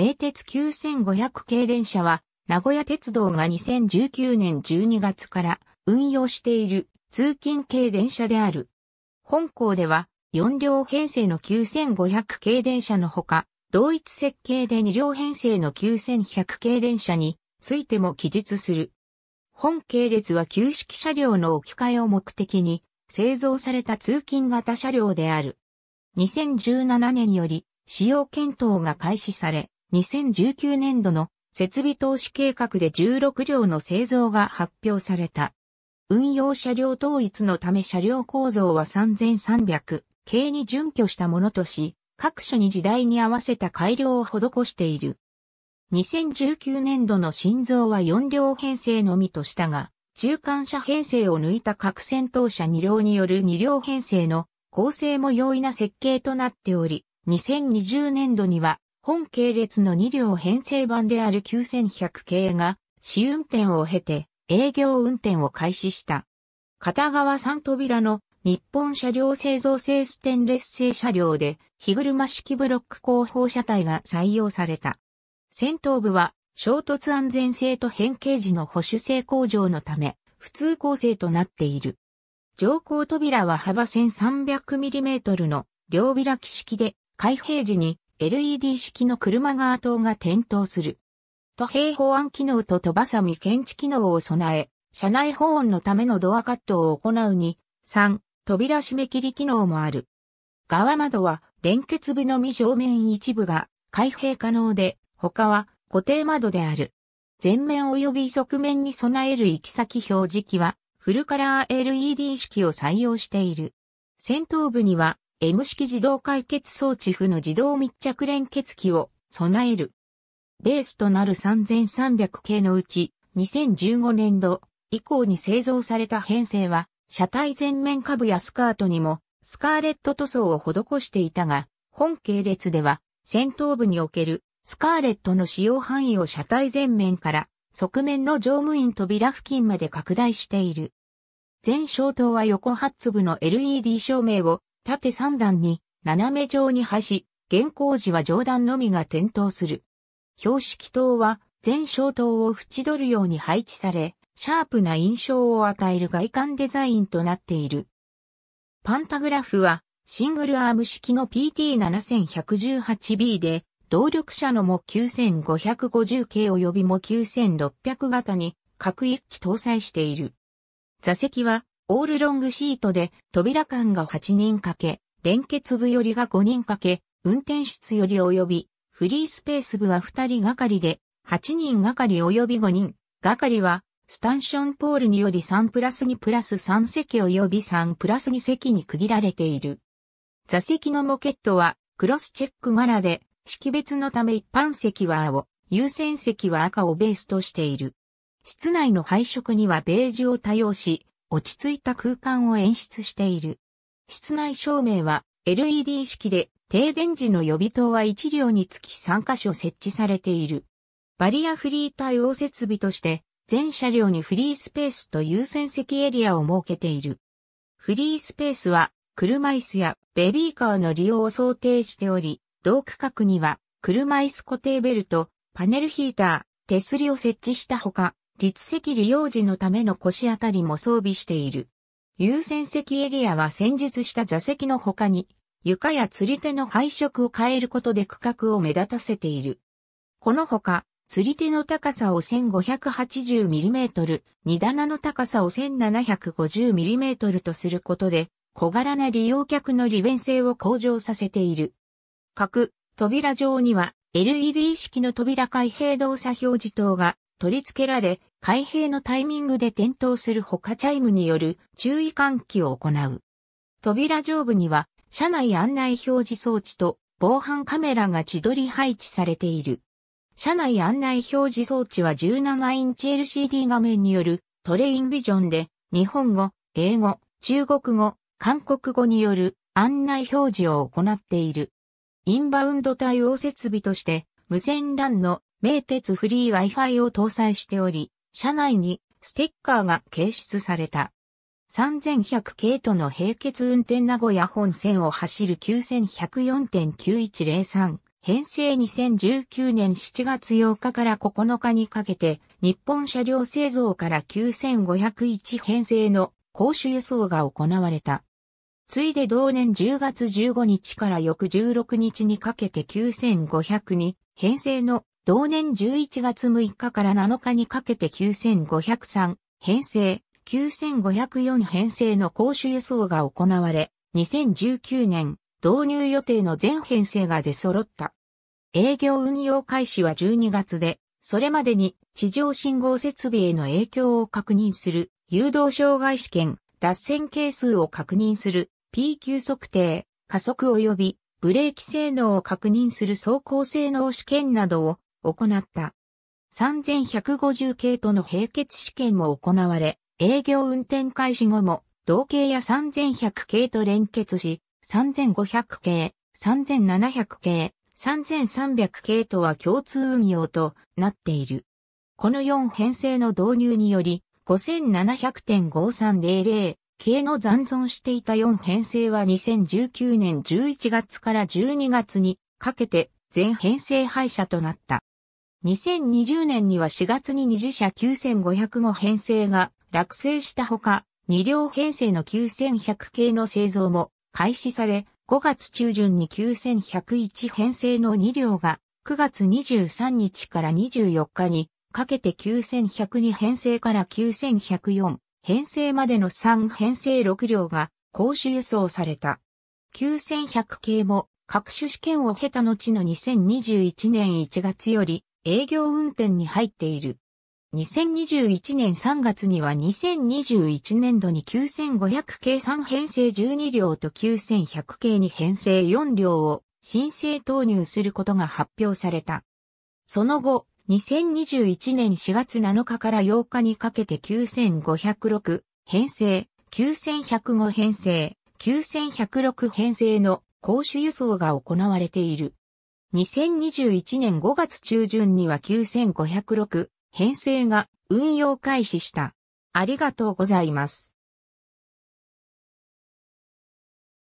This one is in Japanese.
名鉄9500系電車は、名古屋鉄道が2019年12月から運用している通勤系電車である。本校では、4両編成の9500系電車のほか、同一設計で2両編成の9100系電車についても記述する。本系列は旧式車両の置き換えを目的に製造された通勤型車両である。2017年より使用検討が開始され、2019年度の設備投資計画で16両の製造が発表された。運用車両統一のため車両構造は3300系に準拠したものとし、各所に時代に合わせた改良を施している。2019年度の新造は4両編成のみとしたが、中間車編成を抜いた各戦闘車2両による2両編成の構成も容易な設計となっており、2020年度には本系列の2両編成版である9100系が試運転を経て営業運転を開始した。片側3扉の日本車両製造製ステンレス製車両で日車式ブロック後方車体が採用された。先頭部は衝突安全性と変形時の保守性向上のため普通構成となっている。乗降扉は幅 1300mm の両開き式で開閉時に LED 式の車側灯が点灯する。都平保安機能と飛ばさみ検知機能を備え、車内保温のためのドアカットを行うに、3、扉閉め切り機能もある。側窓は連結部のみ上面一部が開閉可能で、他は固定窓である。前面及び側面に備える行き先表示器はフルカラー LED 式を採用している。先頭部には M 式自動解決装置負の自動密着連結機を備える。ベースとなる3300系のうち2015年度以降に製造された編成は車体前面下部やスカートにもスカーレット塗装を施していたが本系列では先頭部におけるスカーレットの使用範囲を車体前面から側面の乗務員扉付近まで拡大している。全消灯は横8粒の LED 照明を縦三段に斜め状に配し、現行時は上段のみが点灯する。標識灯は全小灯を縁取るように配置され、シャープな印象を与える外観デザインとなっている。パンタグラフはシングルアーム式の PT7118B で、動力車のも 9550K 及びも9600型に各一機搭載している。座席はオールロングシートで、扉間が8人掛け、連結部よりが5人掛け、運転室より及び、フリースペース部は2人がかりで、8人がかり及び5人がかりは、スタンションポールにより3プラス2プラス3席及び3プラス2席に区切られている。座席のモケットはクロスチェック柄で、識別のため一般席は青、優先席は赤をベースとしている。室内の配色にはベージュを多用し、落ち着いた空間を演出している。室内照明は LED 式で停電時の予備灯は1両につき3カ所設置されている。バリアフリー対応設備として全車両にフリースペースと優先席エリアを設けている。フリースペースは車椅子やベビーカーの利用を想定しており、同区画には車椅子固定ベルト、パネルヒーター、手すりを設置したほか、立石利用時のための腰あたりも装備している。優先席エリアは戦術した座席の他に、床や釣り手の配色を変えることで区画を目立たせている。このほか、釣り手の高さを 1580mm、荷棚の高さを 1750mm とすることで、小柄な利用客の利便性を向上させている。各扉上には LED 式の扉開閉動作表示灯が取り付けられ、開閉のタイミングで点灯する他チャイムによる注意喚起を行う。扉上部には車内案内表示装置と防犯カメラが自撮り配置されている。車内案内表示装置は17インチ LCD 画面によるトレインビジョンで日本語、英語、中国語、韓国語による案内表示を行っている。インバウンド対応設備として無線 LAN の名鉄フリー Wi-Fi を搭載しており、車内にステッカーが掲出された。3100系との並結運転名古屋本線を走る9104.9103編成2019年7月8日から9日にかけて日本車両製造から9501編成の公主輸送が行われた。ついで同年10月15日から翌16日にかけて9502編成の同年11月6日から7日にかけて9503編成、9504編成の公衆輸送が行われ、2019年導入予定の全編成が出揃った。営業運用開始は12月で、それまでに地上信号設備への影響を確認する誘導障害試験、脱線係数を確認する PQ 測定、加速及びブレーキ性能を確認する走行性能試験などを行った。3150系との並結試験も行われ、営業運転開始後も、同系や3100系と連結し、3500系、3700系、3300系とは共通運用となっている。この4編成の導入により、5700.5300系の残存していた4編成は2019年11月から12月にかけて全編成廃車となった。2020年には4月に二次車9 5 0 5編成が落成したほか、二両編成の9100系の製造も開始され、5月中旬に9101編成の二両が9月23日から24日にかけて9102編成から9104編成までの3編成6両が公衆輸送された。9100系も各種試験を経た後の2021年1月より営業運転に入っている。2021年3月には2021年度に9500系3編成12両と9100系2編成4両を申請投入することが発表された。その後、2021年4月7日から8日にかけて9506編成、9105編成、9106編成の公衆輸送が行われている。2021年5月中旬には9506編成が運用開始した。ありがとうございます。